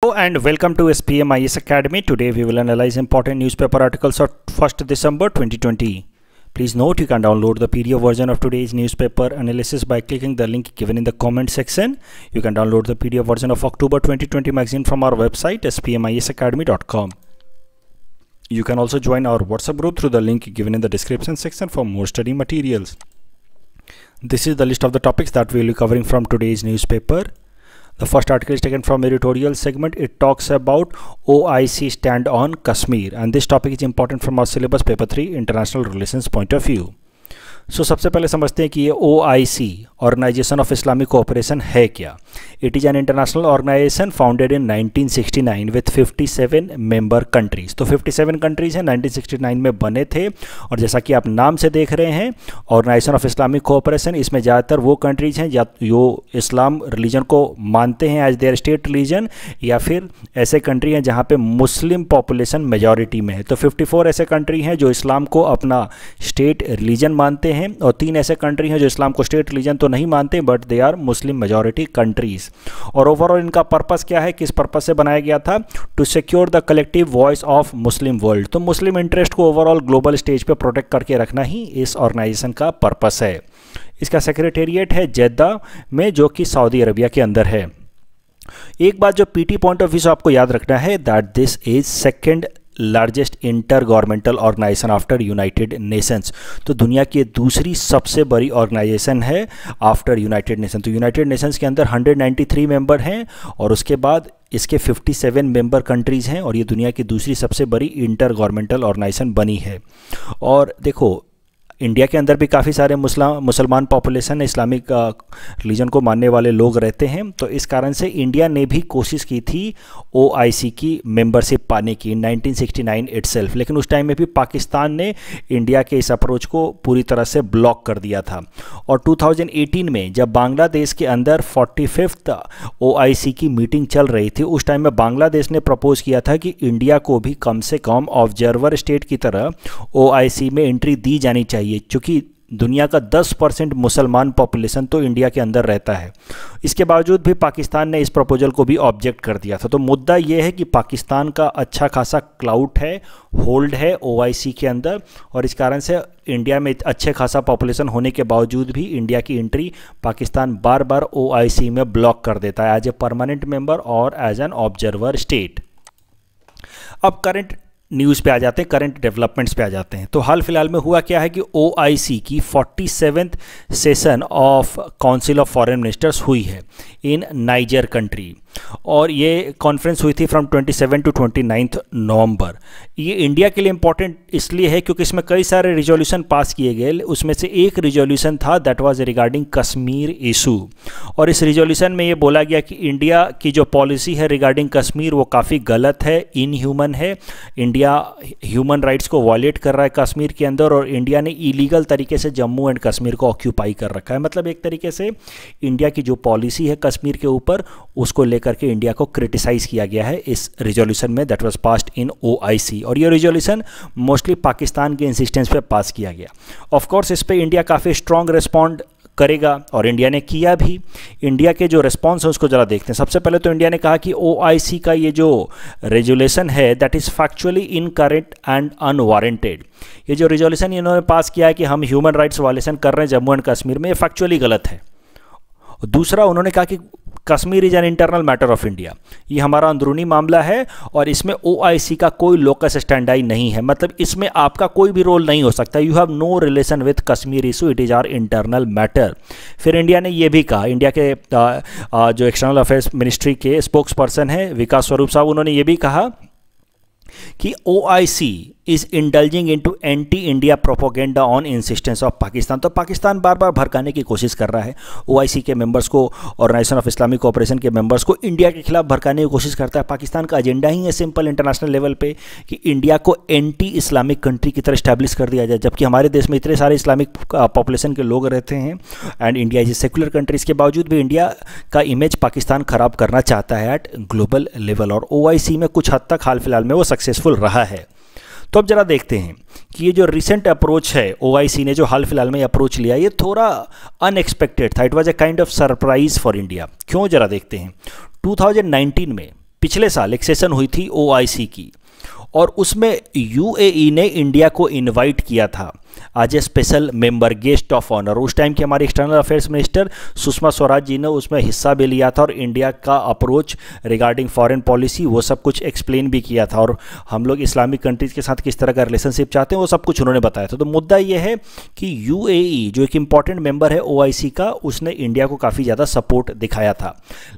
Hello and welcome to SPMIS Academy. Today we will analyze important newspaper articles of 1st December 2020. Please note you can download the PDF version of today's newspaper analysis by clicking the link given in the comment section. You can download the PDF version of October 2020 magazine from our website spmisacademy.com. You can also join our WhatsApp group through the link given in the description section for more study materials. This is the list of the topics that we will be covering from today's newspaper. The first article is taken from editorial segment. It talks about OIC stand on Kashmir and this topic is important from our syllabus paper 3 international relations point of view. So so, सबसे पहले समझते हैं कि ये O I C organisation of Islamic cooperation है क्या it is an international organisation founded in 1969 with 57 member countries तो 57 countries हैं 1969 में बने थे और जैसा कि आप नाम से देख रहे हैं ऑर्गेनाइजेशन ऑफ इस्लामिक कोऑपरेशन इसमें ज़्यादातर वो कंट्रीज हैं या जो इस्लाम रिलीजन को मानते हैं एज देयर स्टेट रिलीजन या फिर ऐसे कंट्री हैं जहाँ पर मुस्लिम पॉपुलेशन मेजॉरिटी में है तो फिफ्टी ऐसे कंट्री हैं जो इस्लाम को अपना स्टेट रिलीजन मानते हैं हैं और तीन ऐसे कंट्री हैं जो इस्लाम को स्टेट रिलीजन तो नहीं मानते but they are Muslim majority countries और ओवरऑल इनका पर्पस क्या है किस पर्पस से बनाया गया था to secure the collective voice of Muslim world तो मुस्लिम इंटरेस्ट को ओवरऑल ग्लोबल स्टेज पर प्रोटेक्ट करके रखना ही इस ऑर्गेनाइजेशन का पर्पस है इसका सेक्रेटेरिएट है जेद्दा में जो कि सऊदी अरबिया के अंदर है एक बात जो पीटी पॉइंट ऑफ व्यू से आपको याद रखना है that this is second largest intergovernmental organisation after United Nations तो दुनिया की दूसरी सबसे बड़ी ऑर्गेनाइजेशन है आफ्टर यूनाइटेड नेशन तो यूनाइटेड नेशंस के अंदर 193 मेंबर हैं और उसके बाद इसके 57 मेंबर कंट्रीज़ हैं और ये दुनिया की दूसरी सबसे बड़ी इंटर गवर्नमेंटल ऑर्गेनाइजेशन बनी है और देखो इंडिया के अंदर भी काफ़ी सारे मुसलमान पॉपुलेशन इस्लामिक रिलीजन को मानने वाले लोग रहते हैं तो इस कारण से इंडिया ने भी कोशिश की थी ओ की मेंबरशिप पाने की 1969 इटसेल्फ लेकिन उस टाइम में भी पाकिस्तान ने इंडिया के इस अप्रोच को पूरी तरह से ब्लॉक कर दिया था और 2018 में जब बांग्लादेश के अंदर फोर्टी फिफ्थ ओ की मीटिंग चल रही थी उस टाइम में बांग्लादेश ने प्रपोज किया था कि इंडिया को भी कम से कम ऑब्जर्वर स्टेट की तरह ओ में एंट्री दी जानी चाहिए चाहिए क्योंकि दुनिया का 10 परसेंट मुसलमान पॉपुलेशन तो इंडिया के अंदर रहता है इसके बावजूद भी पाकिस्तान ने इस प्रपोजल को भी ऑब्जेक्ट कर दिया था तो मुद्दा यह है कि पाकिस्तान का अच्छा खासा क्लाउड है होल्ड है ओआईसी के अंदर और इस कारण से इंडिया में अच्छे खासा पॉपुलेशन होने के बावजूद भी इंडिया की एंट्री पाकिस्तान बार बार ओ में ब्लॉक कर देता है एज ए परमानेंट मेम्बर और एज एन ऑब्जर्वर स्टेट अब करंट न्यूज़ पे आ जाते हैं करंट डेवलपमेंट्स पे आ जाते हैं तो हाल फिलहाल में हुआ क्या है कि ओ की forty seventh session of council of foreign ministers हुई है इन नाइजर कंट्री और ये कॉन्फ्रेंस हुई थी फ्रॉम 27 टू नाइन्थ नवंबर ये इंडिया के लिए इंपॉर्टेंट इसलिए है क्योंकि इसमें कई सारे रिजोल्यूशन पास किए गए उसमें से एक रिजोल्यूशन था that was regarding Kashmir issue और इस रिजोल्यूशन में ये बोला गया कि इंडिया की जो पॉलिसी है रिगार्डिंग कश्मीर वो काफ़ी गलत है इनह्यूमन है इंडिया ह्यूमन राइट्स को वॉलेट कर रहा है कश्मीर के अंदर और इंडिया ने इलीगल तरीके से जम्मू एंड कश्मीर को ऑक्यूपाई कर रखा है मतलब एक तरीके से इंडिया की जो पॉलिसी है कश्मीर के ऊपर उसको लेकर करके इंडिया को क्रिटिसाइज किया गया है इस रिजोल्यूशन में that was passed in O और ये रिजोल्यूशन मोस्टली पाकिस्तान के इंसिस्टेंस पर पास किया गया ऑफकोर्स इस पर इंडिया काफ़ी स्ट्रॉन्ग रिस्पॉन्ड करेगा और इंडिया ने किया भी इंडिया के जो रिस्पॉन्स है उसको ज़रा देखते हैं सबसे पहले तो इंडिया ने कहा कि ओ का ये जो रेजुलेशन है that is factually incorrect and unwarranted ये जो रेजोल्यूशन इन्होंने पास किया है कि हम ह्यूमन राइट्स वायलेशन कर रहे हैं जम्मू एंड कश्मीर में ये फैक्चुअली गलत है दूसरा उन्होंने कहा कि Kashmir is an internal matter of India ये हमारा अंदरूनी मामला है और इसमें ओ का कोई लोकस स्टैंडाई नहीं है मतलब इसमें आपका कोई भी रोल नहीं हो सकता you have no relation with Kashmir issue it is our internal matter फिर इंडिया ने यह भी कहा इंडिया के जो एक्सटर्नल अफेयर्स मिनिस्ट्री के स्पोक्स पर्सन है विकास स्वरूप साहब उन्होंने ये भी कहा कि O I C is indulging to anti India propaganda on insistence of Pakistan तो पाकिस्तान बार बार भड़काने की कोशिश कर रहा है सी के मेंबर्स को ऑर्गेनाइजेशन ऑफ इस्लामिक कॉपरेशन के मेंबर्स को इंडिया के खिलाफ भड़काने की कोशिश करता है पाकिस्तान का एजेंडा ही है सिंपल इंटरनेशनल लेवल पर कि इंडिया को एंटी इस्लामिक कंट्री की तरह स्टैब्लिश कर दिया जाए जबकि हमारे देश में इतने सारे इस्लामिक पॉपुलेशन के लोग रहते हैं and India is secular country इसके बावजूद भी इंडिया का इमेज पाकिस्तान ख़राब करना चाहता है एट ग्लोबल लेवल और ओ में कुछ हद तक हाल फिलहाल में वो सक्सेसफुल रहा है तो अब जरा देखते हैं कि ये जो रिसेंट अप्रोच है ओ ने जो हाल फिलहाल में अप्रोच लिया ये थोड़ा अनएक्सपेक्टेड था it was a kind of surprise for India क्यों जरा देखते हैं 2019 में पिछले साल एक सेशन हुई थी ओ की और उसमें यू e ने इंडिया को इन्वाइट किया था as a special member guest of honour उस टाइम की हमारे external affairs minister Sushma Swaraj ji ने उसमें हिस्सा भी लिया था और इंडिया का अप्रोच रिगार्डिंग फॉरेन पॉलिसी वो सब कुछ एक्सप्लेन भी किया था और हम लोग इस्लामिक कंट्रीज़ के साथ किस तरह का रिलेशनशिप चाहते हैं वो सब कुछ उन्होंने बताया था तो मुद्दा यह है कि यू e, जो एक इंपॉर्टेंट मेंबर है ओ का उसने इंडिया को काफ़ी ज़्यादा सपोर्ट दिखाया था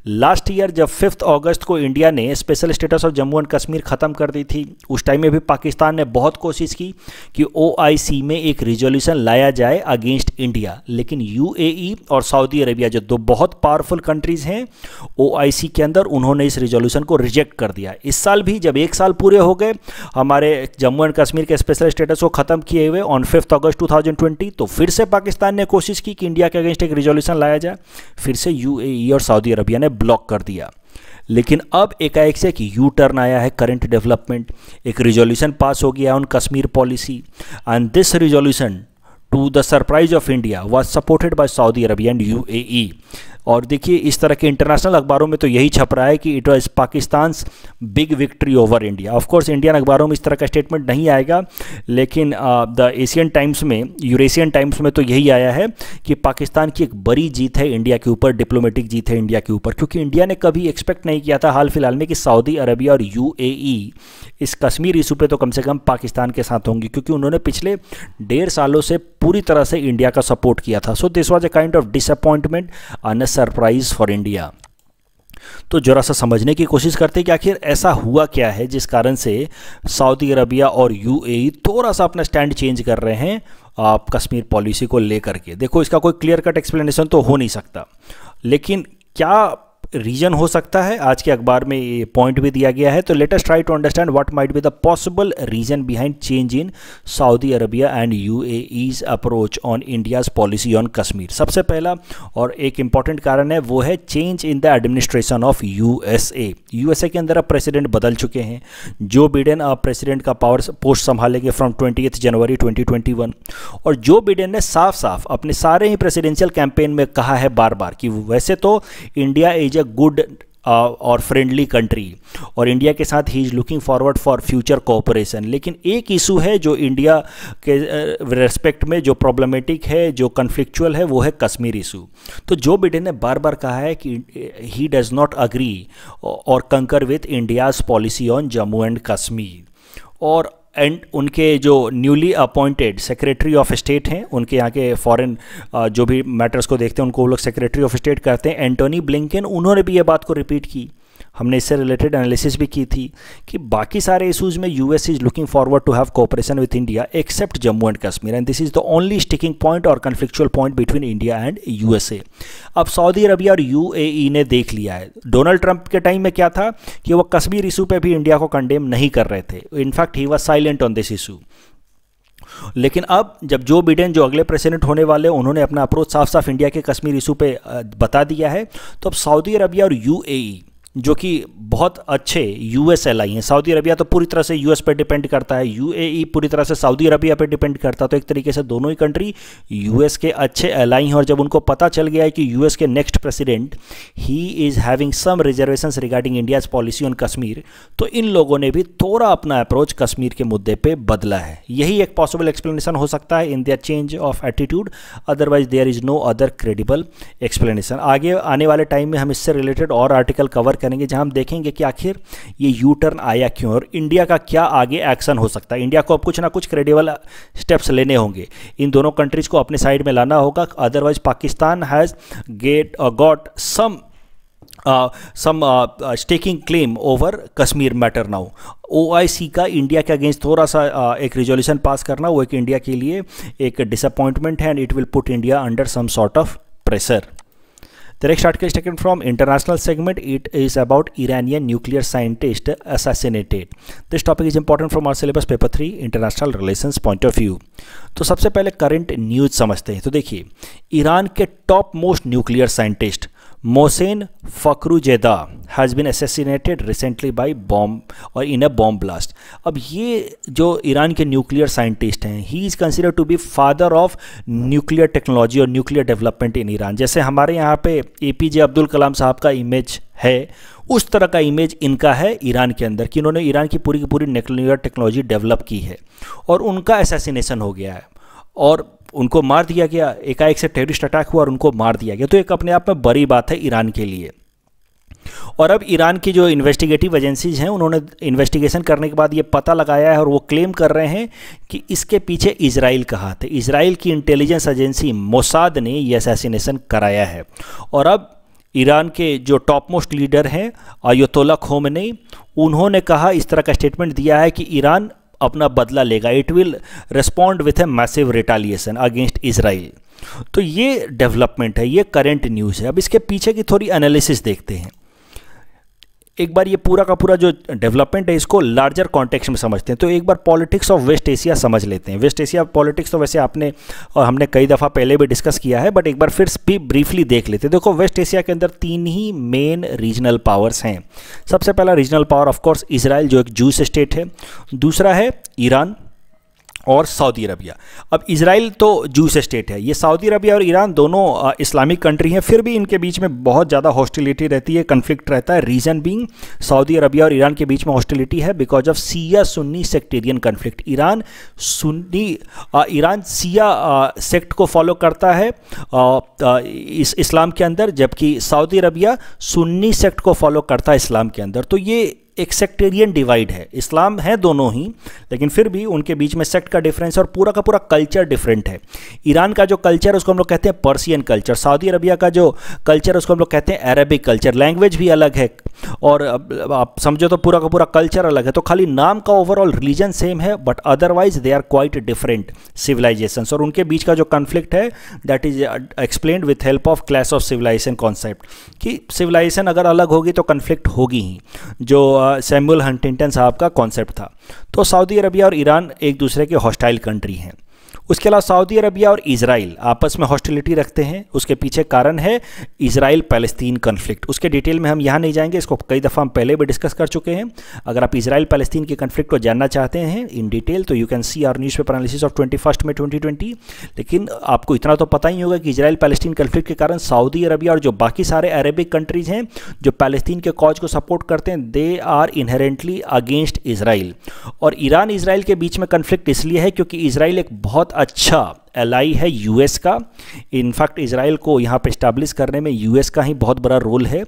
लास्ट ईयर जब फिफ्थ अगस्त को इंडिया ने special status of Jammu and Kashmir ख़त्म कर दी थी उस टाइम में भी पाकिस्तान ने बहुत कोशिश की कि ओ में एक रिजोल्यूशन लाया जाए अगेंस्ट इंडिया लेकिन यूएई e और सऊदी अरेबिया जो दो बहुत पावरफुल कंट्रीज़ हैं ओआईसी के अंदर उन्होंने इस रिजोल्यूशन को रिजेक्ट कर दिया इस साल भी जब एक साल पूरे हो गए हमारे जम्मू एंड कश्मीर के स्पेशल स्टेटस को ख़त्म किए हुए ऑन फिफ्थ अगस्त टू तो फिर से पाकिस्तान ने कोशिश की कि इंडिया के अगेंस्ट एक रिजोल्यूशन लाया जाए फिर से यूएई e और सऊदी अरबिया ने ब्लॉक कर दिया लेकिन अब एकाएक से एक यू टर्न आया है करंट डेवलपमेंट एक रिजोल्यूशन पास हो गया on Kashmir policy and this resolution to the surprise of India was supported by Saudi Arabia and U और देखिए इस तरह के इंटरनेशनल अखबारों में तो यही छप रहा है कि it was Pakistan big victory over India of course Indian अखबारों में इस तरह का स्टेटमेंट नहीं आएगा लेकिन द एशियन टाइम्स में यूरेशियन टाइम्स में तो यही आया है कि पाकिस्तान की एक बड़ी जीत है इंडिया के ऊपर डिप्लोमेटिक जीत है इंडिया के ऊपर क्योंकि इंडिया ने कभी एक्सपेक्ट नहीं किया था हाल फिलहाल में कि सऊदी अरबिया और यू e इस कश्मीर इशू पर तो कम से कम पाकिस्तान के साथ होंगी क्योंकि उन्होंने पिछले डेढ़ सालों से पूरी तरह से इंडिया का सपोर्ट किया था so this was a kind of disappointment अनस सरप्राइज़ फॉर इंडिया तो ज़रा सा समझने की कोशिश करते कि आखिर ऐसा हुआ क्या है जिस कारण से सऊदी अरबिया और यूएई थोड़ा सा अपना स्टैंड चेंज कर रहे हैं आप कश्मीर पॉलिसी को लेकर के देखो इसका कोई क्लियर कट एक्सप्लेनेशन तो हो नहीं सकता लेकिन क्या रीजन हो सकता है आज के अखबार में ये पॉइंट भी दिया गया है तो latest try to understand what might be the possible reason behind change in Saudi Arabia and U approach on India's policy on Kashmir सबसे पहला और एक इंपॉर्टेंट कारण है वो है change in the administration of U S के अंदर अब प्रेसिडेंट बदल चुके हैं जो बिडेन अब प्रेसिडेंट का पावर पोस्ट संभालेंगे फ्रॉम ट्वेंटी जनवरी ट्वेंटी और जो बिडेन ने साफ साफ अपने सारे ही प्रेसिडेंशियल कैंपेन में कहा है बार बार कि वैसे तो इंडिया इज अ गुड और फ्रेंडली कंट्री और इंडिया के साथ he is looking forward for future cooperation लेकिन एक इशू है जो इंडिया के रेस्पेक्ट में जो प्रॉब्लमेटिक है जो कन्फ्लिक्चुअल है वो है कश्मीर इशू तो जो बिडेन ने बार बार कहा है कि ही डज नॉट अग्री और concur with India's policy on Jammu and Kashmir और एंड उनके जो newly appointed secretary of state हैं उनके यहाँ के फॉरेन जो भी मैटर्स को देखते हैं उनको वो लोग सेक्रेटरी ऑफ स्टेट कहते हैं एंटोनी ब्लिंकन उन्होंने भी ये बात को रिपीट की हमने इससे रिलेटेड एनालिसिस भी की थी कि बाकी सारे इशूज़ में US is looking forward to have cooperation with India except Jammu and Kashmir and this is the only sticking point और conflictual point between India and USA अब सऊदी अरबिया और ई ने देख लिया है डोनाल्ड ट्रंप के टाइम में क्या था कि वह कश्मीर इशू पर भी इंडिया को कंडेम नहीं कर रहे थे in fact he was silent on this issue लेकिन अब जब जो बिडेन जो अगले प्रेसिडेंट होने वाले उन्होंने अपना अप्रोच साफ साफ इंडिया के कश्मीर इशू पे बता दिया है तो अब सऊदी अरबिया और यूएई जो कि बहुत अच्छे यूएस आई हैं सऊदी अरबिया तो पूरी तरह से यूएस पर डिपेंड करता है यूएई e पूरी तरह से सऊदी अरबिया पर डिपेंड करता है तो एक तरीके से दोनों ही कंट्री यूएस के अच्छे आई हैं और जब उनको पता चल गया है कि यूएस के next president he is having some reservations regarding India's policy on Kashmir तो इन लोगों ने भी थोड़ा अपना अप्रोच कश्मीर के मुद्दे पर बदला है यही एक पॉसिबल एक्सप्लेनेशन हो सकता है in their change of attitude otherwise there is no other credible explanation आगे आने वाले टाइम में हम इससे रिलेटेड और आर्टिकल कवर करेंगे जहां हम देखेंगे कि आखिर ये यू टर्न आया क्यों और इंडिया का क्या आगे एक्शन हो सकता है इंडिया को अब कुछ ना कुछ क्रेडिबल स्टेप्स लेने होंगे इन दोनों कंट्रीज़ को अपने साइड में लाना होगा otherwise Pakistan has get got some some staking claim over Kashmir matter now OIC का इंडिया के अगेंस्ट थोड़ा सा uh, एक रिजोल्यूशन पास करना वो एक इंडिया के लिए एक डिसअपॉइंटमेंट है and it will put India under some sort of pressure The next article is taken from international segment. It is about Iranian nuclear scientist assassinated. This topic is important from our syllabus paper three international relations point of view. तो सबसे पहले current news समझते हैं तो देखिए Iran के top most nuclear scientist Mohsen Fakrujeda has been assassinated recently by bomb और in a bomb blast अब ये जो ईरान के न्यूक्लियर साइंटिस्ट हैं he is consider to be father of nuclear technology और न्यूक्लियर डेवलपमेंट इन ईरान जैसे हमारे यहाँ पे ए पी जे अब्दुल कलाम साहब का इमेज है उस तरह का इमेज इनका है ईरान के अंदर कि इन्होंने ईरान की पूरी की पूरी न्यूक्लियर टेक्नोलॉजी डेवलप की है और उनका असेसिनेशन हो गया है और उनको मार दिया गया एकाएक से टेररिस्ट अटैक हुआ और उनको मार दिया गया तो एक अपने आप में बड़ी बात है ईरान के लिए और अब ईरान की जो इन्वेस्टिगेटिव एजेंसीज हैं उन्होंने इन्वेस्टिगेशन करने के बाद ये पता लगाया है और वो क्लेम कर रहे हैं कि इसके पीछे इसराइल का हाथ है इसराइल की इंटेलिजेंस एजेंसी मोसाद ने ये असैसिनेशन कराया है और अब ईरान के जो टॉप मोस्ट लीडर हैं आयोतोला खोमनी उन्होंने कहा इस तरह का स्टेटमेंट दिया है कि ईरान अपना बदला लेगा it will respond with a massive retaliation against Israel तो ये डेवलपमेंट है ये करेंट न्यूज़ है अब इसके पीछे की थोड़ी एनालिसिस देखते हैं एक बार ये पूरा का पूरा जो डेवलपमेंट है इसको लार्जर कॉन्टेक्स्ट में समझते हैं तो एक बार पॉलिटिक्स ऑफ वेस्ट एशिया समझ लेते हैं वेस्ट एशिया पॉलिटिक्स तो वैसे आपने और हमने कई दफ़ा पहले भी डिस्कस किया है बट एक बार फिर भी ब्रीफली देख लेते हैं देखो वेस्ट एशिया के अंदर तीन ही मेन रीजनल पावर्स हैं सबसे पहला रीजनल पावर ऑफकोर्स इसराइल जो एक जूस स्टेट है दूसरा है ईरान और सऊदी अरबिया अब इसराइल तो जूस स्टेट है ये सऊदी अरबिया और ईरान दोनों इस्लामिक कंट्री हैं फिर भी इनके बीच में बहुत ज़्यादा हॉस्टिलिटी रहती है कन्फ्लिक्ट रहता है रीज़न बीइंग सऊदी अरबिया और ईरान के बीच में हॉस्टिलिटी है बिकॉज ऑफ सिया सुन्नी सेक्टेरियन कन्फ्लिक्ट ईरान सुन्नी ईरान सिया सेक्ट को फॉलो करता है आ, आ, इस इस्लाम के अंदर जबकि सऊदी अरबिया सुन्नी सेक्ट को फॉलो करता है इस्लाम के अंदर तो ये एक सेक्टेरियन डिवाइड है इस्लाम है दोनों ही लेकिन फिर भी उनके बीच में सेक्ट का डिफरेंस और पूरा का पूरा कल्चर डिफरेंट है ईरान का जो कल्चर उसको हम लोग कहते हैं पर्सियन कल्चर सऊदी अरबिया का जो कल्चर उसको हम लोग कहते हैं अरबिक कल्चर लैंग्वेज भी अलग है और आप समझो तो पूरा का पूरा कल्चर अलग है तो खाली नाम का ओवरऑल रिलीजन सेम है but otherwise they are quite different civilization और उनके बीच का जो कन्फ्लिक्ट है that is explain with help of class of civilization concept कि सिविलाइजेशन अगर अलग होगी तो कन्फ्लिक्ट होगी ही जो uh, सैमुअल हंटिंगटन साहब का कॉन्सेप्ट था तो सऊदी अरबिया और ईरान एक दूसरे के हॉस्टाइल कंट्री हैं उसके अलावा सऊदी अरबिया और इसराइल आपस में हॉस्टिलिटी रखते हैं उसके पीछे कारण है इसराइल पैलेस्तीन कन्फ्लिक्ट उसके डिटेल में हम यहाँ नहीं जाएंगे इसको कई दफ़ा हम पहले भी डिस्कस कर चुके हैं अगर आप इसराइल पैलेस्तीन के कन्फ्लिक्ट को जानना चाहते हैं इन डिटेल तो you can see our newspaper analysis of twenty first में ट्वेंटी ट्वेंटी लेकिन आपको इतना तो पता ही होगा कि इसराइल पैलेस्तीन कन्फ्लिक्ट के कारण सऊदी अरबिया और जो बाकी सारे अरेबिक कंट्रीज़ हैं जो पैलेस्तीन के कॉज को सपोर्ट करते हैं they are inherently against Israel और ईरान इसराइल के बीच में कन्फ्लिक्ट इसलिए है क्योंकि इसराइल एक बहुत अच्छा एलाई है यूएस का इनफैक्ट इसराइल को यहाँ पे इस्टेब्लिश करने में यूएस का ही बहुत बड़ा रोल है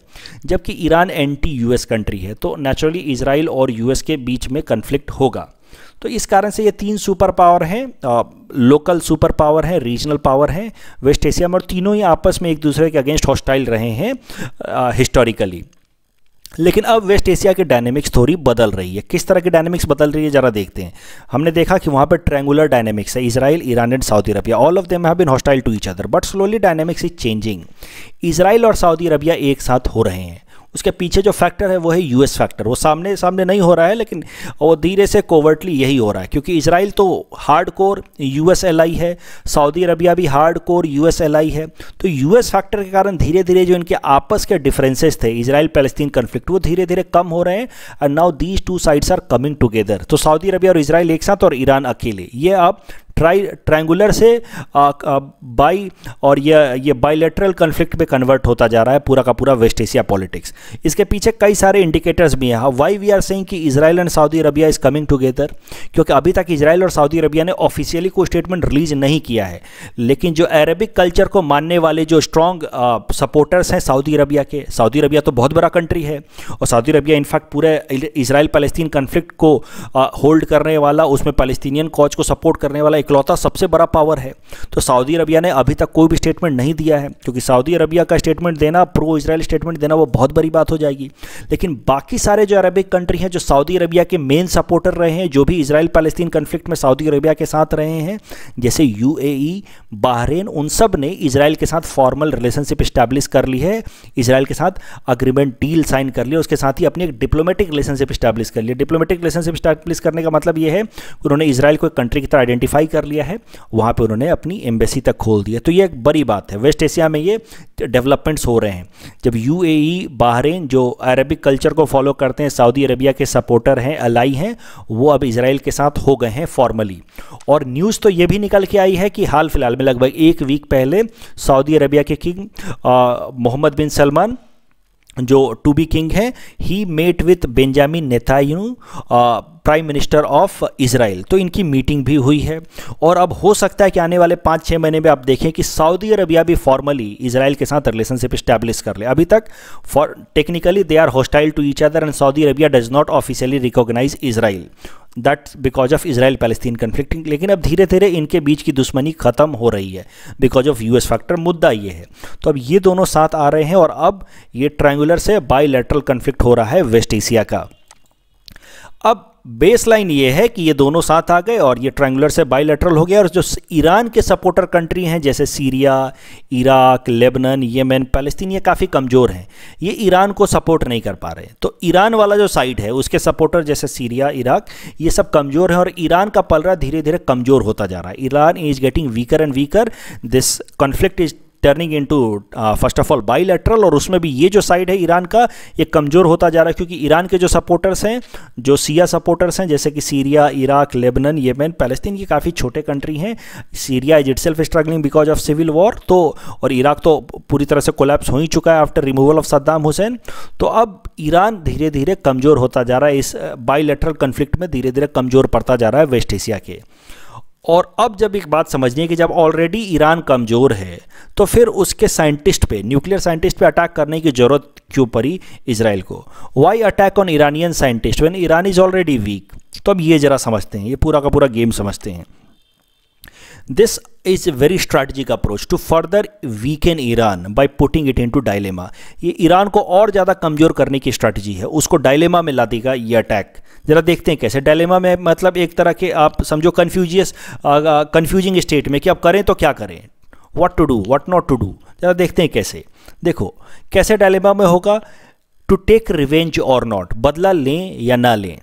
जबकि ईरान एंटी यूएस कंट्री है तो नेचुरली इसराइल और यूएस के बीच में कन्फ्लिक्ट होगा तो इस कारण से ये तीन सुपर पावर हैं लोकल सुपर पावर हैं रीजनल पावर हैं वेस्ट एशिया में और तीनों ही आपस में एक दूसरे के अगेंस्ट हॉस्टाइल रहे हैं हिस्टोरिकली लेकिन अब वेस्ट एशिया की डायनेमिक्स थोड़ी बदल रही है किस तरह की डायनेमिक्स बदल रही है ज़रा देखते हैं हमने देखा कि वहाँ पर ट्रैंगुलर डायनेमिक्स है Israel Iran and Saudi Arabia all of them have been hostile to each other but slowly dynamics is changing Israel और सऊदी अरबिया एक साथ हो रहे हैं उसके पीछे जो फैक्टर है वो है यूएस फैक्टर वो सामने सामने नहीं हो रहा है लेकिन वो धीरे से कोवर्टली यही हो रहा है क्योंकि इसराइल तो हार्ड कोर यूएस है सऊदी अरबिया भी हार्ड कोर यूएस है तो यूएस फैक्टर के कारण धीरे धीरे जो इनके आपस के डिफरेंसेस थे इसराइल पैलेस्तीन कन्फ्लिक्ट वो धीरे धीरे कम हो रहे हैं and now these two sides are coming together तो सऊदी अरबिया और इसराइल एक साथ और ईरान अकेले ये अब ट्राई ट्रायंगुलर से बाई और यह ये बाइलेटरल कन्फ्लिक्ट में कन्वर्ट होता जा रहा है पूरा का पूरा वेस्ट एशिया पॉलिटिक्स इसके पीछे कई सारे इंडिकेटर्स भी हैं वाई वी आर सेइंग कि Israel and Saudi Arabia is coming together क्योंकि अभी तक इसराइल और सऊदी अरबिया ने ऑफिशियली कोई स्टेटमेंट रिलीज नहीं किया है लेकिन जो अरेबिक कल्चर को मानने वाले जो स्ट्रॉन्ग सपोर्टर्स हैं सऊदी अरबिया के सऊदी अरबिया तो बहुत बड़ा कंट्री है और सऊदी अरबिया इनफैक्ट पूरे इसराइल पैलेस्तीन कन्फ्लिक्ट को होल्ड करने वाला उसमें पैलेस्तीनियन कॉज को सपोर्ट करने वाला एक इकलौता सबसे बड़ा पावर है तो सऊदी अरबिया ने अभी तक कोई भी स्टेटमेंट नहीं दिया है क्योंकि सऊदी अरबिया का स्टेटमेंट देना प्रो इसराइल स्टेटमेंट देना वो बहुत बड़ी बात हो जाएगी लेकिन बाकी सारे जो अरबिक कंट्री हैं जो सऊदी अरबिया के मेन सपोर्टर रहे हैं जो भी इसराइल पैलेस्तीन कन्फ्लिक्ट में सऊदी अरबिया के साथ रहे हैं जैसे यू बाहरेन e, उन सब ने इसराइल के साथ फॉर्मल रिलेशनशिप इस्टेब्लिश कर ली है इसराइल के साथ अग्रीमेंट डील साइन कर लिया उसके साथ ही अपनी एक डिप्लोमेटिक रिलेशनशिप इस्टेब्लिश कर लिया डिप्लोमेटिक रिलेशनशिप इस्टेब्लिश करने का मतलब ये है कि उन्होंने इसराइल को एक कंट्री की तरह आइडेंटिफाई कर लिया है वहाँ पर उन्होंने अपनी एम्बेसी तक खोल दिया तो ये एक बड़ी बात है वेस्ट एशिया में ये डेवलपमेंट्स हो रहे हैं जब यू बाहरेन e, जो अरबिक कल्चर को फॉलो करते हैं सऊदी अरबिया के सपोर्टर हैं अलाई हैं वो अब इसराइल के साथ हो गए हैं फॉर्मली और न्यूज़ तो ये भी निकल के आई है कि हाल फिलहाल में लगभग एक वीक पहले सऊदी अरबिया के किंग मोहम्मद बिन सलमान जो टू बी किंग हैं he met with Benjamin Netanyahu prime minister of Israel तो इनकी मीटिंग भी हुई है और अब हो सकता है कि आने वाले पाँच छः महीने में आप देखें कि सऊदी अरबिया भी फॉर्मली इसराइल के साथ रिलेशनशिप स्टैब्लिश कर ले अभी तक for technically they are hostile to each other and Saudi Arabia does not officially recognise Israel that because of Israel Palestine conflict लेकिन अब धीरे धीरे इनके बीच की दुश्मनी ख़त्म हो रही है because of U S factor मुद्दा ये है तो अब ये दोनों साथ आ रहे हैं और अब ये ट्राइंगुलर से बायोलेटरल कन्फ्लिक्ट हो रहा है वेस्ट एशिया का अब बेस लाइन ये है कि ये दोनों साथ आ गए और ये ट्रायंगुलर से बाइलेटरल हो गया और जो ईरान के सपोर्टर कंट्री हैं जैसे Syria Iraq Lebanon Yemen Palestine ये काफ़ी कमज़ोर हैं ये ईरान को सपोर्ट नहीं कर पा रहे तो ईरान वाला जो साइड है उसके सपोर्टर जैसे सीरिया इराक ये सब कमज़ोर हैं और ईरान का पलरा धीरे धीरे कमज़ोर होता जा रहा है Iran is getting weaker and weaker this conflict is turning into first of all bilateral और उसमें भी ये जो साइड है ईरान का ये कमज़ोर होता जा रहा है क्योंकि ईरान के जो सपोर्टर्स हैं जो सिया सपोर्टर्स हैं जैसे कि Syria Iraq Lebanon Yemen Palestine ये काफ़ी छोटे कंट्री हैं Syria is itself struggling because of civil war तो और इराक तो पूरी तरह से कोलैप्स हो ही चुका है after removal of Saddam Hussein तो अब ईरान धीरे धीरे कमज़ोर होता जा रहा है इस बाइलेटरल uh, कन्फ्लिक्ट में धीरे धीरे कमज़ोर पड़ता जा रहा है वेस्ट एशिया के और अब जब एक बात समझनी है कि जब ऑलरेडी ईरान कमज़ोर है तो फिर उसके साइंटिस्ट पे न्यूक्लियर साइंटिस्ट पे अटैक करने की ज़रूरत क्यों पड़ी इसराइल को why attack on Iranian scientist when Iran is already weak तो अब ये ज़रा समझते हैं ये पूरा का पूरा गेम समझते हैं this is a very strategic approach to further to further Iran by putting it into dilemma ये ईरान को और ज़्यादा कमज़ोर करने की स्ट्रैटेजी है उसको डायलेमा में ला देगा ये अटैक ज़रा देखते हैं कैसे डायलेमा में मतलब एक तरह के आप समझो कन्फ्यूजियस कन्फ्यूजिंग स्टेट में कि आप करें तो क्या करें what to do what not to do ज़रा देखते हैं कैसे देखो कैसे डायलेमा में होगा टू टेक रिवेंज और नॉट बदला लें या ना लें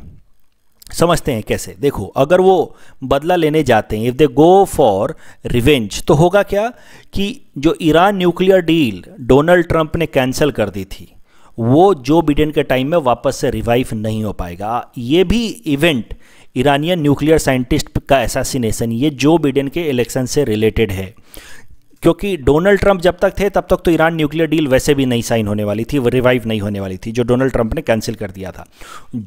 समझते हैं कैसे देखो अगर वो बदला लेने जाते हैं if they go for revenge तो होगा क्या कि जो Iran nuclear deal Donald Trump ने कैंसिल कर दी थी वो जो बिडेन के टाइम में वापस से रिवाइव नहीं हो पाएगा ये भी इवेंट ईरानियन न्यूक्लियर साइंटिस्ट का एसासिनेशन ये जो बिडेन के इलेक्शन से रिलेटेड है क्योंकि डोनाल्ड ट्रंप जब तक थे तब तक तो ईरान न्यूक्लियर डील वैसे भी नहीं साइन होने वाली थी रिवाइव नहीं होने वाली थी जो डोनाल्ड ट्रंप ने कैंसिल कर दिया था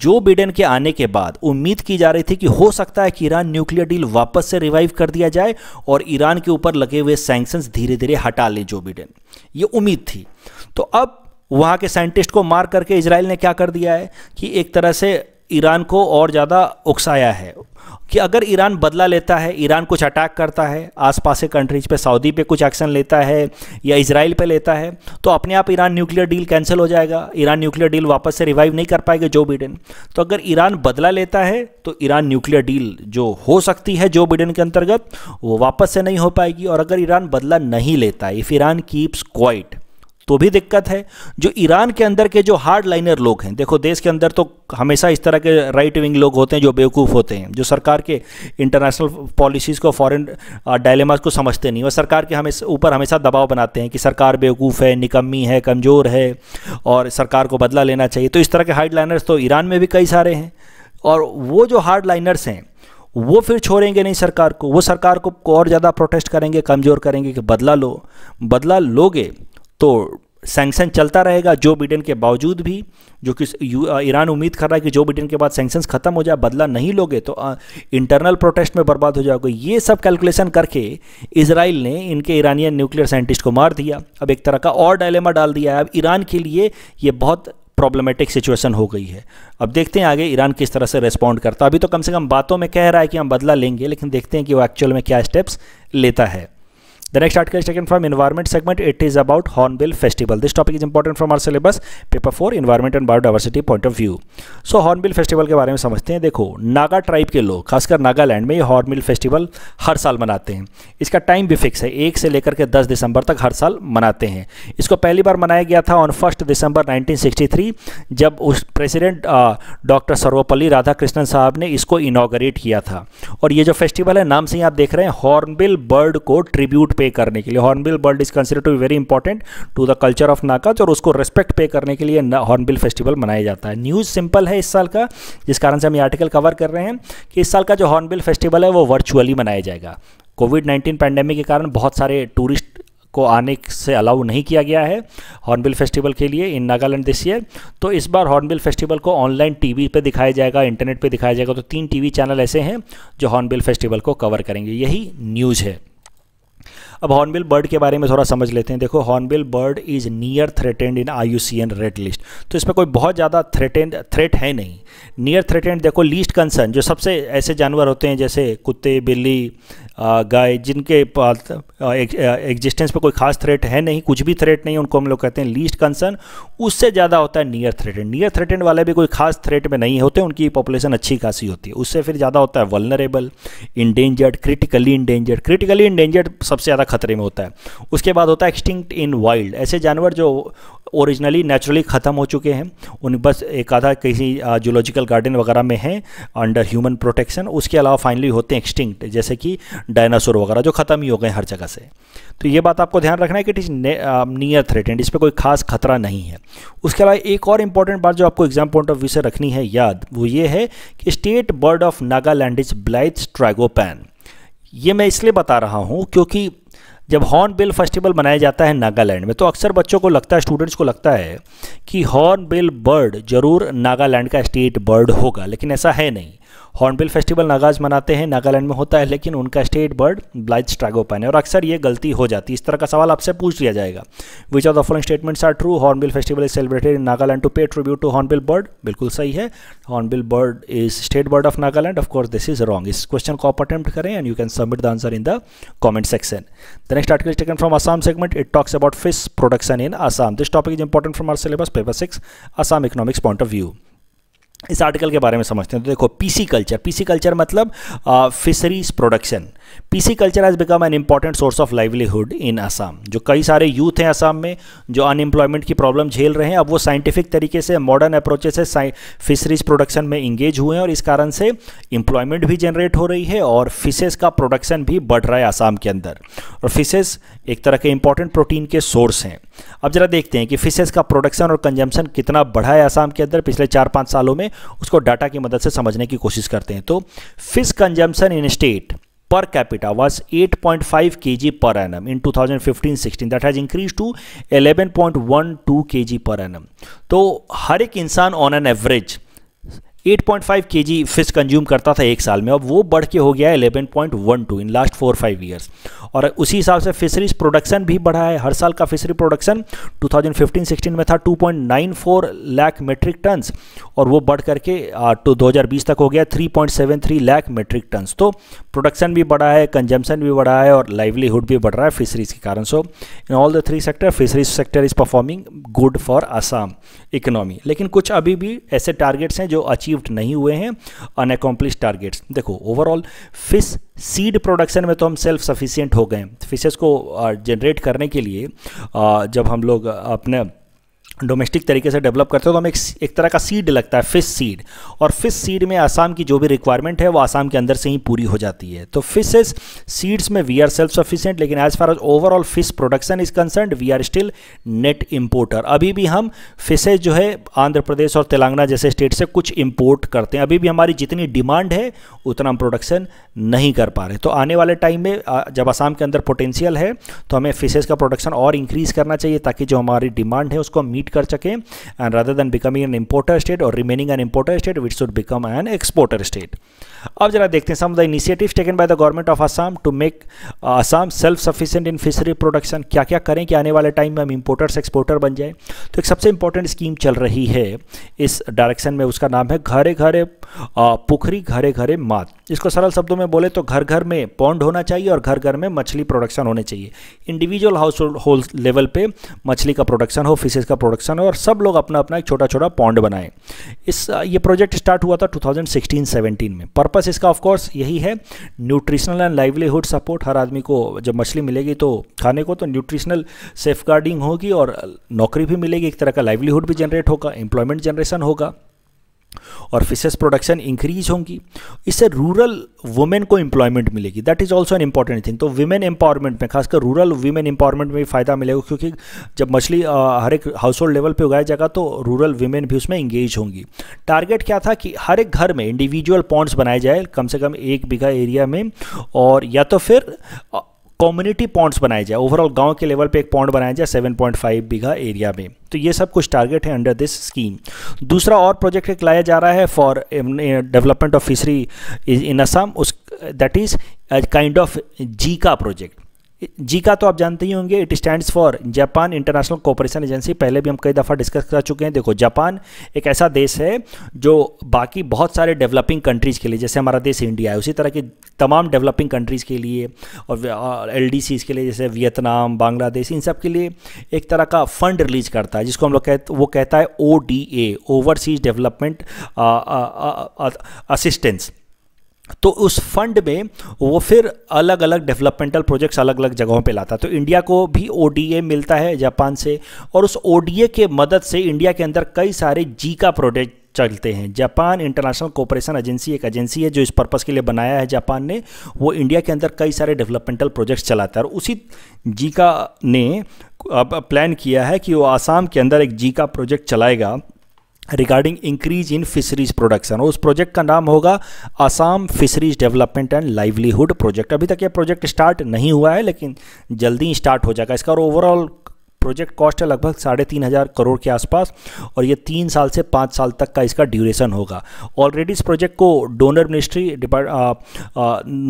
जो बिडेन के आने के बाद उम्मीद की जा रही थी कि हो सकता है कि ईरान न्यूक्लियर डील वापस से रिवाइव कर दिया जाए और ईरान के ऊपर लगे हुए सैंक्शंस धीरे धीरे हटा ले जो बिडेन ये उम्मीद थी तो अब वहाँ के साइंटिस्ट को मार करके इसराइल ने क्या कर दिया है कि एक तरह से ईरान को और ज़्यादा उकसाया है कि अगर ईरान बदला लेता है ईरान कुछ अटैक करता है आसपास के कंट्रीज पे सऊदी पे कुछ एक्शन लेता है या इसराइल पे लेता है तो अपने आप ईरान न्यूक्लियर डील कैंसिल हो जाएगा ईरान न्यूक्लियर डील वापस से रिवाइव नहीं कर पाएगा जो बिडेन तो अगर ईरान बदला लेता है तो ईरान न्यूक्लियर डील जो हो सकती है जो बिडेन के अंतर्गत वो वापस से नहीं हो पाएगी और अगर ईरान बदला नहीं लेता इफ़ ईरान कीप्स क्वाइट तो भी दिक्कत है जो ईरान के अंदर के जो हार्ड लाइनर लोग हैं देखो देश के अंदर तो हमेशा इस तरह के राइट विंग लोग होते हैं जो बेवकूफ़ होते हैं जो सरकार के इंटरनेशनल पॉलिसीज़ को फॉरेन डायलेमास को समझते नहीं और सरकार के हमेशा ऊपर हमेशा दबाव बनाते हैं कि सरकार बेवकूफ़ है निकम्मी है कमज़ोर है और सरकार को बदला लेना चाहिए तो इस तरह के हार्ड लाइनर्स तो ईरान में भी कई सारे हैं और वो जो हार्ड लाइनर्स हैं वो फिर छोड़ेंगे नहीं सरकार को वो सरकार को और ज़्यादा प्रोटेस्ट करेंगे कमज़ोर करेंगे कि बदला लो बदला लोगे तो सैंक्शन चलता रहेगा जो बिडेन के बावजूद भी जो कि ईरान उम्मीद कर रहा है कि जो बिडेन के बाद सैंक्शंस खत्म हो जाए बदला नहीं लोगे तो आ, इंटरनल प्रोटेस्ट में बर्बाद हो जाओगे ये सब कैलकुलेशन करके इसराइल ने इनके ईरानियन न्यूक्लियर साइंटिस्ट को मार दिया अब एक तरह का और डायलेमा डाल दिया है अब ईरान के लिए ये बहुत प्रॉब्लमेटिक सिचुएशन हो गई है अब देखते हैं आगे ईरान किस तरह से रेस्पॉन्ड करता है अभी तो कम से कम बातों में कह रहा है कि हम बदला लेंगे लेकिन देखते हैं कि वो एक्चुअल में क्या स्टेप्स लेता है The next article is taken from environment segment. It is about Hornbill Festival. This topic is important from our syllabus, paper 4, environment and biodiversity point of view. So hornbill festival के बारे में समझते हैं देखो Naga tribe के लोग खासकर नागालैंड में ये हॉर्नबिल फेस्टिवल हर साल मनाते हैं इसका टाइम भी फिक्स है एक से लेकर के दस दिसंबर तक हर साल मनाते हैं इसको पहली बार मनाया गया था ऑन फर्स्ट दिसंबर 1963 जब उस प्रेसिडेंट डॉक्टर सर्वपल्ली राधाकृष्णन साहब ने इसको इनागरेट किया था और ये जो फेस्टिवल है नाम से ही आप देख रहे हैं हॉर्नबिल बर्ड को ट्रिब्यूट पे करने के लिए hornbill bird is consider to very important to the culture of Nagas और उसको रिस्पेक्ट पे करने के लिए हॉर्नबिल फेस्टिवल मनाया जाता है न्यूज़ सिंपल है इस साल का जिस कारण से हम ये आर्टिकल कवर कर रहे हैं कि इस साल का जो हॉर्नबिल फेस्टिवल है वो वर्चुअली मनाया जाएगा कोविड नाइन्टीन पैंडेमिक के कारण बहुत सारे टूरिस्ट को आने से अलाउ नहीं किया गया है हॉर्नबिल फेस्टिवल के लिए इन नागालैंड दिस ईयर तो इस बार हॉर्नबिल फेस्टिवल को ऑनलाइन टीवी पे दिखाया जाएगा इंटरनेट पे दिखाया जाएगा तो तीन टीवी चैनल ऐसे हैं जो हॉर्नबिल फेस्टिवल को कवर करेंगे यही न्यूज़ है अब हॉर्नबिल बर्ड के बारे में थोड़ा समझ लेते हैं देखो hornbill bird is near threatened in I red list तो इसमें कोई बहुत ज़्यादा थ्रेटेंड थ्रेट है नहीं नियर थ्रेटेंड देखो लीस्ट कंसर्न जो सबसे ऐसे जानवर होते हैं जैसे कुत्ते बिल्ली गाय जिनके एग्जिस्टेंस पे कोई खास थ्रेट है नहीं कुछ भी थ्रेट नहीं उनको हम लोग कहते हैं लीस्ट कंसर्न उससे ज़्यादा होता है नियर थ्रेटेंड नियर थ्रेटेंड वाले भी कोई खास थ्रेट में नहीं होते उनकी पॉपुलेशन अच्छी खासी होती है उससे फिर ज़्यादा होता है vulnerable endangered critically endangered critically endangered सबसे ज़्यादा खतरे में होता है उसके बाद होता है एक्सटिंक्ट इन वाइल्ड ऐसे जानवर जो ओरिजिनली नेचुरली ख़त्म हो चुके हैं उन बस एक आधा किसी जूलॉजिकल गार्डन वगैरह में हैं अंडर ह्यूमन प्रोटेक्शन उसके अलावा फाइनली होते हैं एक्सटिंक्ट जैसे कि डायनासोर वगैरह जो ख़त्म ही हो गए हर जगह से तो ये बात आपको ध्यान रखना है कि इट इज़ नियर थ्रेटेंड इस पर कोई खास खतरा नहीं है उसके अलावा एक और इंपॉर्टेंट बात जो आपको एग्जाम पॉइंट ऑफ व्यू से रखनी है याद वो ये है कि state bird of Nagaland is Blyth tragopan ये मैं इसलिए बता रहा हूँ क्योंकि जब हॉर्न बिल फेस्टिवल मनाया जाता है नागालैंड में तो अक्सर बच्चों को लगता है स्टूडेंट्स को लगता है कि हॉर्न बिल बर्ड जरूर नागालैंड का स्टेट बर्ड होगा लेकिन ऐसा है नहीं हॉर्नबिल फेस्टिवल नागाज मनाते हैं नागालैंड में होता है लेकिन उनका स्टेट बर्ड ब्लाइज स्ट्रैगोपैन है और अक्सर ये गलती हो जाती है इस तरह का सवाल आपसे पूछ लिया जाएगा which of the following statements are true hornbill festival is celebrated in Nagaland to pay tribute to hornbill bird बिल्कुल सही है hornbill bird is state bird of Nagaland of course this is wrong इस क्वेश्चन को आप अटेम्प्ट करें and you can submit the answer in the comment section the next article taken from Assam segment it talks about fish production in Assam this topic is important from our syllabus paper six Assam economics point of view इस article के बारे में समझते हैं तो देखो pisciculture pisciculture मतलब fisheries production pisciculture has become an important source of livelihood in Assam जो कई सारे यूथ हैं असम में जो अनएम्प्लॉयमेंट की प्रॉब्लम झेल रहे हैं अब वो साइंटिफिक तरीके से मॉडर्न अप्रोचेस से फिशरीज प्रोडक्शन में इंगेज हुए हैं और इस कारण से इम्प्लॉयमेंट भी जनरेट हो रही है और फिशेज़ का प्रोडक्शन भी बढ़ रहा है आसाम के अंदर और फिशेज़ एक तरह के इंपॉर्टेंट प्रोटीन के सोर्स हैं अब जरा देखते हैं कि फिशेज का प्रोडक्शन और कंजम्पशन कितना बढ़ा है आसाम के अंदर पिछले चार पाँच सालों में उसको डाटा की मदद से समझने की कोशिश करते हैं तो fish consumption in state per capita was 8.5 kg per annum in 2015-16 that has increased to 11.12 kg per annum तो हर एक इंसान on an average 8.5 KG fish consume करता था एक साल में अब वो बढ़ के हो गया है 11.12 in last four five years और उसी हिसाब से फिशरीज प्रोडक्शन भी बढ़ा है हर साल का फिशरी प्रोडक्शन 2015-16 में था 2.94 लाख मेट्रिक टन्स और वो बढ़ करके टू तो दो तक हो गया 3.73 लाख मेट्रिक टन्स तो प्रोडक्शन भी बढ़ा है कंजम्पन भी बढ़ा है और लाइवलीहुड भी बढ़ रहा है फिशरीज के कारण so in all the three sector fisheries sector is performing good for Assam economy लेकिन कुछ अभी भी ऐसे टारगेट्स हैं जो अचीव अचीव्ड नहीं हुए हैं अनएकॉम्प्लिश टारगेट्स देखो ओवरऑल फिश सीड प्रोडक्शन में तो हम सेल्फ सफिशियंट हो गए फिशेस को जनरेट uh, करने के लिए uh, जब हम लोग अपने डोमेस्टिक तरीके से डेवलप करते हो तो हमें एक, एक तरह का सीड लगता है फिश सीड और फिश सीड में आसाम की जो भी रिक्वायरमेंट है वो आसाम के अंदर से ही पूरी हो जाती है तो फिशेस सीड्स में वी आर सेल्फ सफिशियंट लेकिन as far as overall fish production is concern we are still net importer अभी भी हम फिशेज जो है आंध्र प्रदेश और तेलंगाना जैसे स्टेट से कुछ इम्पोर्ट करते हैं अभी भी हमारी जितनी डिमांड है उतना हम प्रोडक्शन नहीं कर पा रहे तो आने वाले टाइम में जब आसाम के अंदर पोटेंशियल है तो हमें फिशेज का प्रोडक्शन और इंक्रीज़ करना चाहिए ताकि जो हमारी डिमांड है उसको meet And rather than becoming an importer state or remaining an importer state which should become an exporter state अब जरा देखते हैं some the initiative taken by the government of Assam to make Assam self sufficient in fishery production क्या क्या करें कि आने वाले टाइम में हम इंपोर्टर्स एक्सपोर्टर बन जाए तो एक सबसे इंपॉर्टेंट स्कीम चल रही है इस डायरेक्शन में उसका नाम है घरे घरे uh, पुखरी घरे घरे मात इसको सरल शब्दों में बोले तो घर घर में पौंड होना चाहिए और घर घर में मछली प्रोडक्शन होने चाहिए इंडिविजुअल हाउस होल्ड लेवल पर मछली का प्रोडक्शन हो फिशेज का प्रोडक्शन हो और सब लोग अपना अपना एक छोटा छोटा पौंड बनाएं इस uh, ये प्रोजेक्ट स्टार्ट हुआ था टू थाउजेंड में पर पर्पस इसका ऑफकोर्स यही है न्यूट्रिशनल एंड लाइवलीहुड सपोर्ट हर आदमी को जब मछली मिलेगी तो खाने को तो न्यूट्रिशनल सेफ होगी और नौकरी भी मिलेगी एक तरह का लाइवलीहुड भी जनरेट होगा एम्प्लॉयमेंट जनरेशन होगा और फिशेस प्रोडक्शन इंक्रीज होंगी इससे रूरल वुमेन को एम्प्लॉयमेंट मिलेगी that is also an important thing तो वुमेन एम्पावरमेंट में खासकर रूरल वुमेन एम्पावरमेंट में भी फायदा मिलेगा क्योंकि जब मछली हर एक हाउस होल्ड लेवल पर उगाया जाएगा तो रूरल वुमेन भी उसमें इंगेज होंगी टारगेट क्या था कि हर एक घर में इंडिविजुअल पॉन्ड्स बनाए जाए कम से कम एक बीघा एरिया में और या तो फिर कम्युनिटी पॉन्ड्स बनाए जाए ओवरऑल गांव के लेवल पे एक पॉइंट बनाया जाए 7.5 बीघा एरिया में तो ये सब कुछ टारगेट है अंडर दिस स्कीम दूसरा और प्रोजेक्ट एक लाया जा रहा है for development of fishery in Assam उस that is kind of JICA project JICA तो आप जानते ही होंगे it stands for Japan International Cooperation Agency पहले भी हम कई दफ़ा डिस्कस कर चुके हैं देखो जापान एक ऐसा देश है जो बाकी बहुत सारे डेवलपिंग कंट्रीज़ के लिए जैसे हमारा देश इंडिया है उसी तरह की तमाम डेवलपिंग कंट्रीज़ के लिए और एल के लिए जैसे वियतनाम बांग्लादेश इन सब के लिए एक तरह का फंड रिलीज करता है जिसको हम लोग कहते वो कहता है O D overseas development assistance तो उस फंड में वो फिर अलग अलग डेवलपमेंटल प्रोजेक्ट्स अलग अलग जगहों पे लाता है तो इंडिया को भी ओ मिलता है जापान से और उस ओ के मदद से इंडिया के अंदर कई सारे जी का प्रोजेक्ट चलते हैं जापान इंटरनेशनल कोऑपरेशन एजेंसी एक एजेंसी है जो इस पर्पज़ के लिए बनाया है जापान ने वो इंडिया के अंदर कई सारे डेवलपमेंटल प्रोजेक्ट्स चलाता है और उसी जीका ने अब प्लान किया है कि वो आसाम के अंदर एक जीका प्रोजेक्ट चलाएगा regarding increase in fisheries production उस प्रोजेक्ट का नाम होगा Assam fisheries development and livelihood project अभी तक यह प्रोजेक्ट स्टार्ट नहीं हुआ है लेकिन जल्दी ही स्टार्ट हो जाएगा इसका ओवरऑल प्रोजेक्ट कॉस्ट है लगभग साढ़े तीन हज़ार करोड़ के आसपास और ये तीन साल से पाँच साल तक का इसका ड्यूरेशन होगा ऑलरेडी इस प्रोजेक्ट को DoNER ministry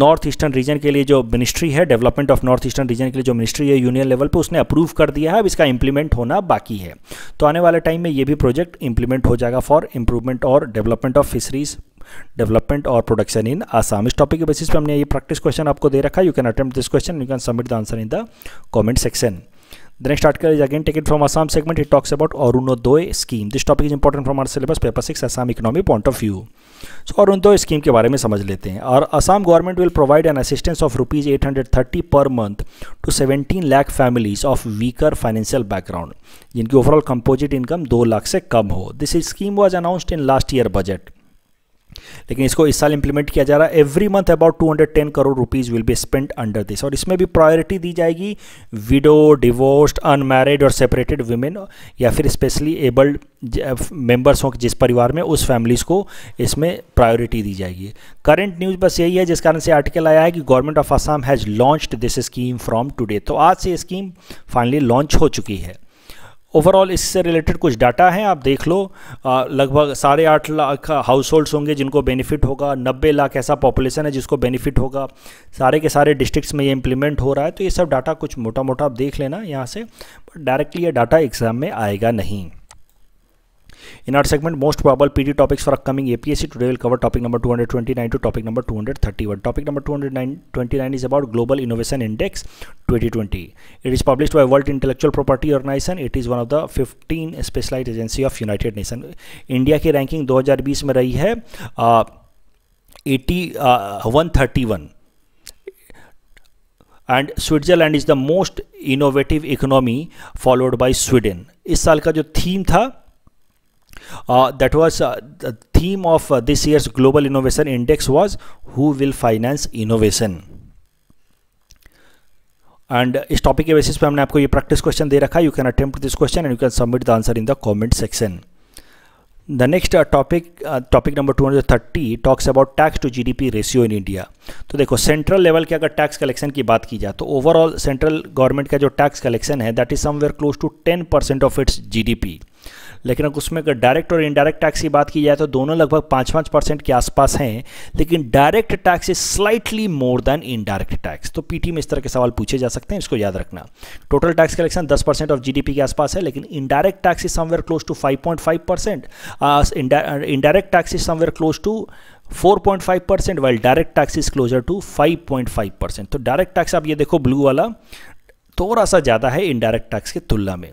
north eastern region के लिए जो मिनिस्ट्री है development of north eastern region के लिए जो मिनिस्ट्री है यूनियन लेवल पर उसने अप्रूव कर दिया है अब इसका इम्प्लीमेंट होना बाकी है तो आने वाले टाइम में ये भी प्रोजेक्ट इम्प्लीमेंट हो जाएगा फॉर इम्प्रूवमेंट और डेवलपमेंट ऑफ फिशरीज डेवलपमेंट और प्रोडक्शन इन आसाम इस टॉपिक के बेसिस पे हमने ये प्रैक्टिस क्वेश्चन आपको दे रखा है you can attempt this question you can submit the answer in the comment section then start कर is again taken from Assam segment it talks about दो scheme this topic is important from our syllabus paper six Assam economy point of view so और दो scheme के बारे में समझ लेते हैं और Assam government will provide an assistance of rupees at hundred thirty per month to seventeen lakh families of weaker financial background जिनकी ओवरऑल कंपोजिट इनकम दो लाख से कम हो this scheme was announced in last year budget लेकिन इसको इस साल इंप्लीमेंट किया जा रहा है every month about 210 crore rupees will be spend under this और इसमें भी प्रायोरिटी दी जाएगी विडो डिवोर्स्ड अनमैरिड और सेपरेटेड वीमेन या फिर स्पेशली एबल्ड मेंबर्स हों जिस परिवार में उस फैमिलीज़ को इसमें प्रायोरिटी दी जाएगी करंट न्यूज़ बस यही है जिस कारण से आर्टिकल आया है कि government of Assam has launch this scheme from today तो आज से स्कीम फाइनली लॉन्च हो चुकी है ओवरऑल इससे रिलेटेड कुछ डाटा है आप देख लो लगभग साढ़े आठ लाख हाउस होल्ड्स होंगे जिनको बेनिफिट होगा नब्बे लाख ऐसा पॉपुलेशन है जिसको बेनिफिट होगा सारे के सारे डिस्ट्रिक्ट्स में ये इंप्लीमेंट हो रहा है तो ये सब डाटा कुछ मोटा मोटा आप देख लेना यहाँ से बट डायरेक्टली ये डाटा एग्ज़ाम में आएगा नहीं In our segment, most probable PD topics for upcoming APSC, today we'll cover topic number 229 to topic number 231. Topic number 229 is about Global Innovation Index 2020. It is published by World Intellectual Property Organization. It is one of the 15 specialized agency of United Nations. India की ranking 2020 में रही है eighty one thirty one and Switzerland is the most innovative economy followed by Sweden इस साल का जो theme था that was the theme of this of uh, this year's global innovation index was who and uh, इस topic के basis पे हमने आपको ये प्रैक्टिस क्वेश्चन दे रखा है you can attempt this question and you can submit the answer in the comment section the next topic topic number 230 talks about tax to GDP ratio in India तो देखो central level के अगर tax collection की बात की जाए तो overall central government का जो टैक्स कलेक्शन है that is somewhere close to ten percent of its GDP लेकिन अगर उसमें अगर डायरेक्ट और इनडायरेक्ट टैक्स की बात की जाए तो दोनों लगभग पाँच पाँच परसेंट के आसपास हैं लेकिन direct tax is slightly more than indirect tax तो पीटी में इस तरह के सवाल पूछे जा सकते हैं इसको याद रखना टोटल टैक्स कलेक्शन दस परसेंट ऑफ जीडीपी के आसपास है लेकिन indirect tax is somewhere close to five point five percent indirect tax is somewhere close to 4.5 percent while direct tax is closer to 5.5 percent तो डायरेक्ट टैक्स आप ये देखो blue वाला थोड़ा सा ज़्यादा है इनडायरेक्ट टैक्स की तुलना में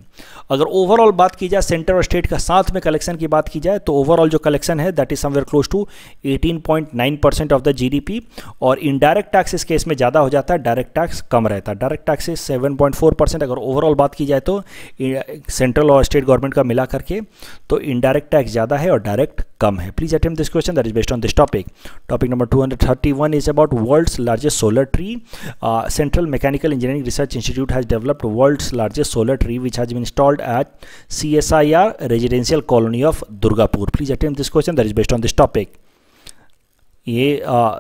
अगर ओवरऑल बात की जाए सेंटर और स्टेट का साथ में कलेक्शन की बात की जाए तो ओवरऑल जो कलेक्शन है that is somewhere close to 18.9 percent of the GDP और इनडायरेक्ट टैक्स इस केस में ज़्यादा हो जाता है डायरेक्ट टैक्स कम रहता है डायरेक्ट टैक्स इज परसेंट अगर ओवरऑल बात की जाए तो सेंट्रल और स्टेट गवर्नमेंट का मिला करके तो इनडायरेक्ट टैक्स ज़्यादा है और डायरेक्ट कम है please attempt this question that is based on this topic topic number two is about world largest solar tree central mechanical engineering research institute Institute has developed world's largest solar tree which has been installed at CSIR residential colony of Durgapur. Please attempt this question that is based on this topic. ये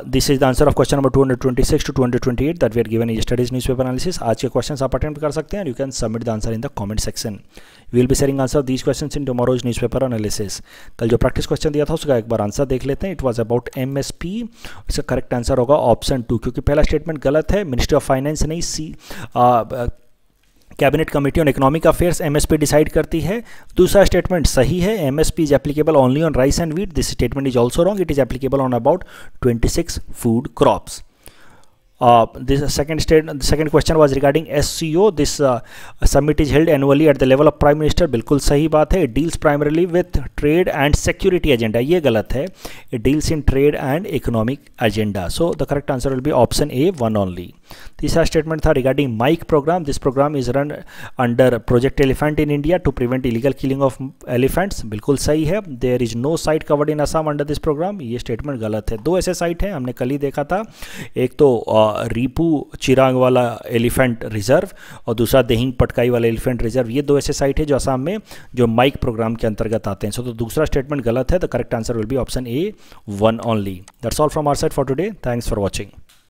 this is the answer of question number 226 to 228 that we are given news paper analysis आज के question आप attend कर सकते हैं you can submit the answer in the comment section will be sharing answer this question in tomorrow's paper analysis कल जो practice question दिया था उसका एक बार आंसर देख लेते हैं it was about M S P इसका करेक्ट आंसर होगा ऑप्शन टू क्योंकि पहला स्टेटमेंट गलत है मिनिस्ट्री ऑफ फाइनेंस नहीं सी cabinet committee on economic affairs MSP decide करती है दूसरा स्टेटमेंट सही है MSP is applicable only on rice and wheat this statement is also wrong it is applicable on about twenty six food crops this second state second question was regarding S C O this summit is held annually at the level of prime minister बिल्कुल सही बात है deals primarily with trade and security agenda ये गलत है deals in trade and economic agenda so the correct answer will be option A one only तीसरा statement था regarding MIKE program this program is run under project elephant in India to prevent illegal killing of elephants बिल्कुल सही है there is no site covered in Assam under this program ये statement गलत है दो ऐसे साइट हैं हमने कल ही देखा था एक तो रिपू चिरांग वाला एलिफेंट रिजर्व और दूसरा देहिंग पटकाई वाला एलिफेंट रिजर्व ये दो ऐसे साइट है जो असम में जो माइक प्रोग्राम के अंतर्गत आते हैं सो तो दूसरा स्टेटमेंट गलत है the correct answer will be option A one only that's all from our side for today thanks for watching